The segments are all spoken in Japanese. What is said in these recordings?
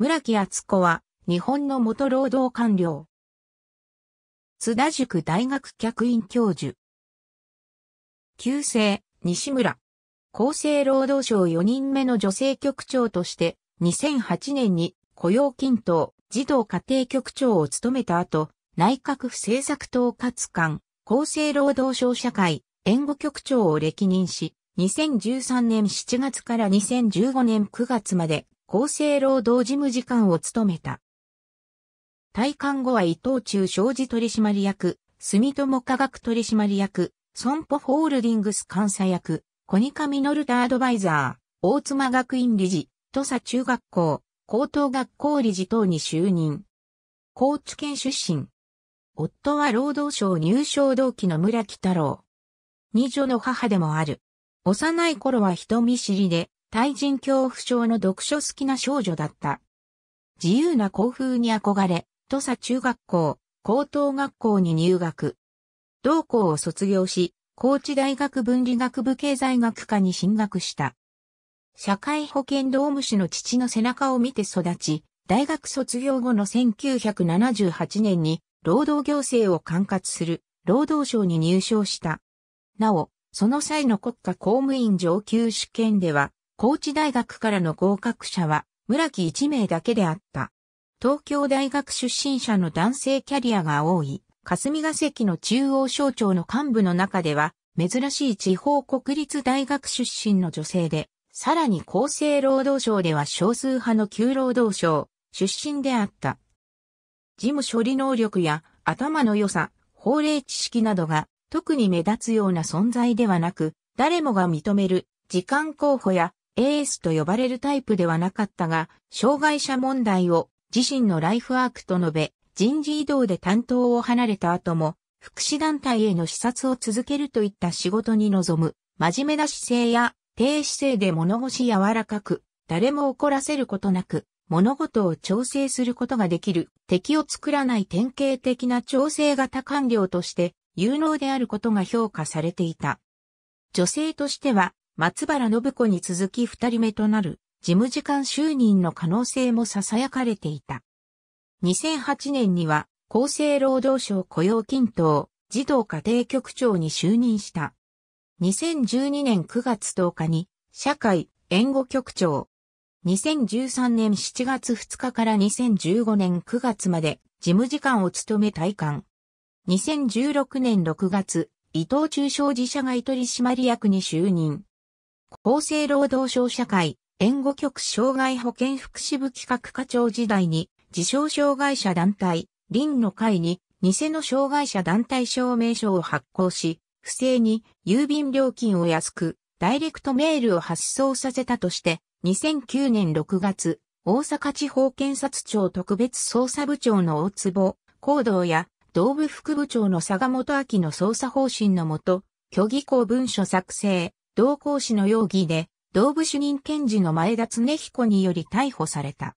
村木厚子は、日本の元労働官僚。津田塾大学客員教授。旧姓、西村。厚生労働省4人目の女性局長として、2008年に雇用均等児童家庭局長を務めた後、内閣府政策統括官、厚生労働省社会、援護局長を歴任し、2013年7月から2015年9月まで厚生労働事務次官を務めた。退官後は伊藤忠商事取締役、住友科学取締役、損保ホールディングス監査役、コニカミノルタアドバイザー、大妻学院理事、土佐中学校、高等学校理事等に就任。高知県出身。夫は労働省入省同期の村木太郎。二女の母でもある。幼い頃は人見知りで、対人恐怖症の読書好きな少女だった。自由な校風に憧れ、土佐中学校、高等学校に入学。同校を卒業し、高知大学文理学部経済学科に進学した。社会保険労務士の父の背中を見て育ち、大学卒業後の1978年に労働行政を管轄する労働省に入省した。なお、その際の国家公務員上級試験では高知大学からの合格者は村木1名だけであった。東京大学出身者の男性キャリアが多い、霞が関の中央省庁の幹部の中では、珍しい地方国立大学出身の女性で、さらに厚生労働省では少数派の旧労働省出身であった。事務処理能力や頭の良さ、法令知識などが特に目立つような存在ではなく、誰もが認める時間候補やエースと呼ばれるタイプではなかったが、障害者問題を自身のライフワークと述べ、人事異動で担当を離れた後も、福祉団体への視察を続けるといった仕事に臨む、真面目な姿勢や低姿勢で物腰柔らかく、誰も怒らせることなく、物事を調整することができる、敵を作らない典型的な調整型官僚として、有能であることが評価されていた。女性としては、松原信子に続き二人目となる事務次官就任の可能性も囁かれていた。2008年には厚生労働省雇用均等児童家庭局長に就任した。2012年9月10日に社会援護局長。2013年7月2日から2015年9月まで事務次官を務め退官。2016年6月、伊藤中小事社外取締役に就任。厚生労働省社会、援護局障害保健福祉部企画課長時代に、自称障害者団体、林の会に、偽の障害者団体証明書を発行し、不正に郵便料金を安く、ダイレクトメールを発送させたとして、2009年6月、大阪地方検察庁特別捜査部長の大坪、行動や、道部副部長の佐賀本明の捜査方針のもと、虚偽公文書作成、同行使の容疑で、同部主任検事の前田恒彦により逮捕された。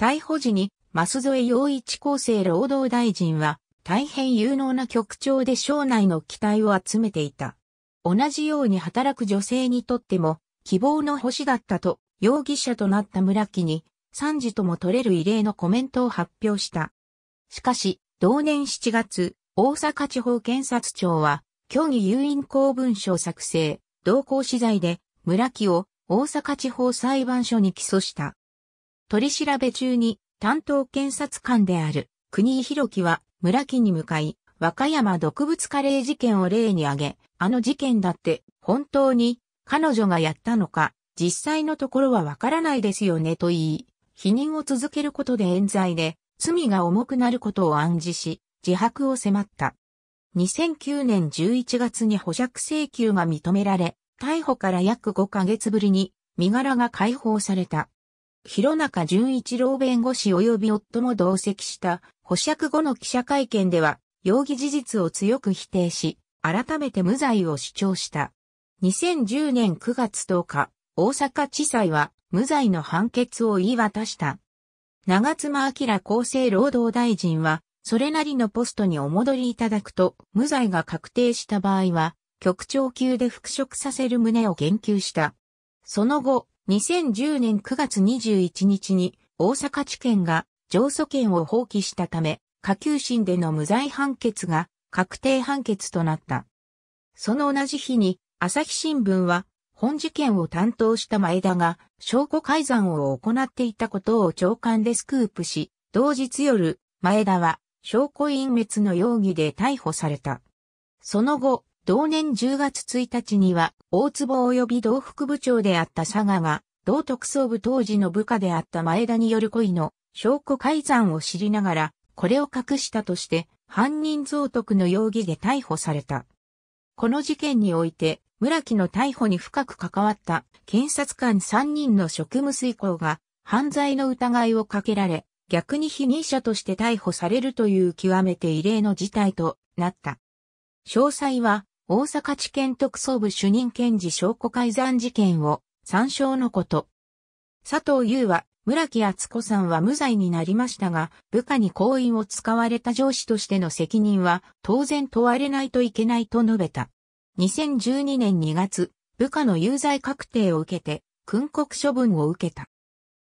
逮捕時に、舛添洋一厚生労働大臣は、大変有能な局長で省内の期待を集めていた。同じように働く女性にとっても、希望の星だったと、容疑者となった村木に、賛辞とも取れる異例のコメントを発表した。しかし、同年7月、大阪地方検察庁は、虚偽誘引公文書作成、同行資材で村木を大阪地方裁判所に起訴した。取り調べ中に担当検察官である国井博樹は村木に向かい、和歌山毒物カレー事件を例に挙げ、あの事件だって本当に彼女がやったのか、実際のところはわからないですよねと言い、否認を続けることで冤罪で、罪が重くなることを暗示し、自白を迫った。2009年11月に保釈請求が認められ、逮捕から約5ヶ月ぶりに身柄が解放された。広中淳一郎弁護士及び夫も同席した保釈後の記者会見では、容疑事実を強く否定し、改めて無罪を主張した。2010年9月10日、大阪地裁は無罪の判決を言い渡した。長妻明厚生労働大臣は、それなりのポストにお戻りいただくと、無罪が確定した場合は、局長級で復職させる旨を言及した。その後、2010年9月21日に大阪地検が上訴権を放棄したため、下級審での無罪判決が確定判決となった。その同じ日に朝日新聞は本事件を担当した前田が証拠改ざんを行っていたことを長官でスクープし、同日夜、前田は証拠隠滅の容疑で逮捕された。その後、同年10月1日には、大坪及び同副部長であった佐賀が、同特捜部当時の部下であった前田による恋の証拠改ざんを知りながら、これを隠したとして、犯人蔵徳の容疑で逮捕された。この事件において、村木の逮捕に深く関わった検察官3人の職務遂行が犯罪の疑いをかけられ、逆に被疑者として逮捕されるという極めて異例の事態となった。詳細は大阪地検特捜部主任検事証拠改ざん事件を参照のこと。佐藤優は、村木厚子さんは無罪になりましたが、部下に行員を使われた上司としての責任は当然問われないといけないと述べた。2012年2月、部下の有罪確定を受けて、訓告処分を受けた。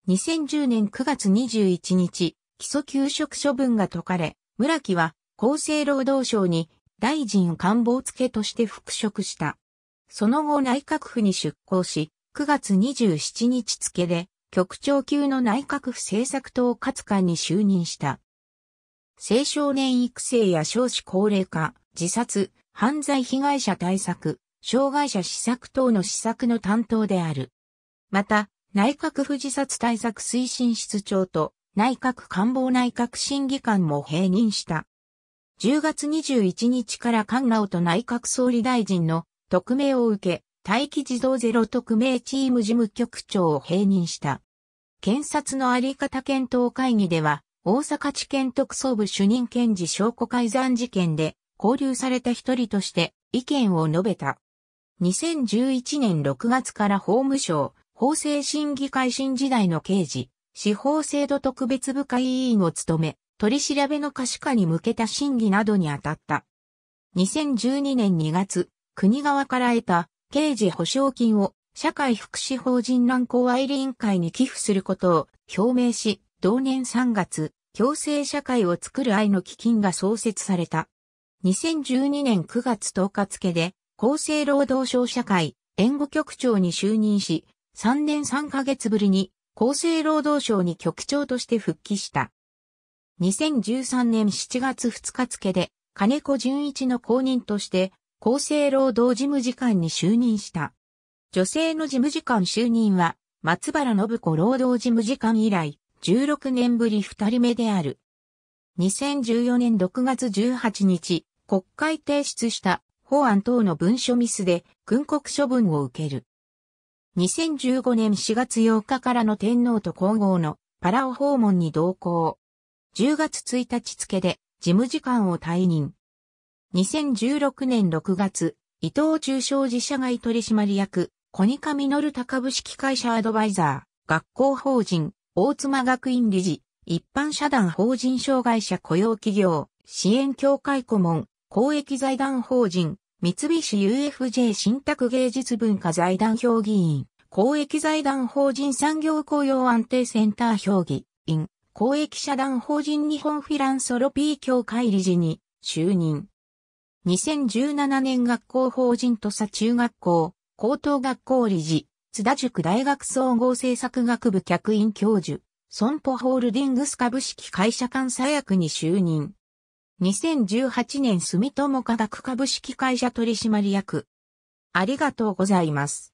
2010年9月21日、基礎休職処分が解かれ、村木は厚生労働省に大臣官房付として復職した。その後内閣府に出向し、9月27日付で、局長級の内閣府政策統括官に就任した。青少年育成や少子高齢化、自殺、犯罪被害者対策、障害者施策等の施策の担当である。また、内閣府自殺対策推進室長と内閣官房内閣審議官も併任した。10月21日から菅直人内閣総理大臣の特命を受け、待機児童ゼロ特命チーム事務局長を併任した。検察のあり方検討会議では、大阪地検特捜部主任検事証拠改ざん事件で、交流された一人として意見を述べた。2011年6月から法務省、法制審議会審時代の刑事、司法制度特別部会委員を務め、取り調べの可視化に向けた審議などに当たった。2012年2月、国側から得た刑事保証金を社会福祉法人乱行愛理委員会に寄付することを表明し、同年3月、共生社会を作る愛の基金が創設された。2012年9月10日付で、厚生労働省社会援護局長に就任し、3年3ヶ月ぶりに厚生労働省に局長として復帰した。2013年7月2日付で、金子淳一の後任として、厚生労働事務次官に就任した。女性の事務次官就任は、松原信子労働事務次官以来、16年ぶり2人目である。2014年6月18日、国会提出した法案等の文書ミスで、軍国処分を受ける。2015年4月8日からの天皇と皇后のパラオ訪問に同行。10月1日付で事務次官を退任。2016年6月、伊藤忠商事社外取締役、コニカミノル株式会社アドバイザー、学校法人、大妻学院理事、一般社団法人障害者雇用企業、支援協会顧問、公益財団法人、三菱 UFJ 新宅芸術文化財団評議員、公益財団法人産業雇用安定センター評議、公益社団法人日本フィランソロピー協会理事に就任。2017年学校法人土佐中学校、高等学校理事、津田塾大学総合政策学部客員教授、損保ホールディングス株式会社監査役に就任。2018年住友科学株式会社取締役。ありがとうございます。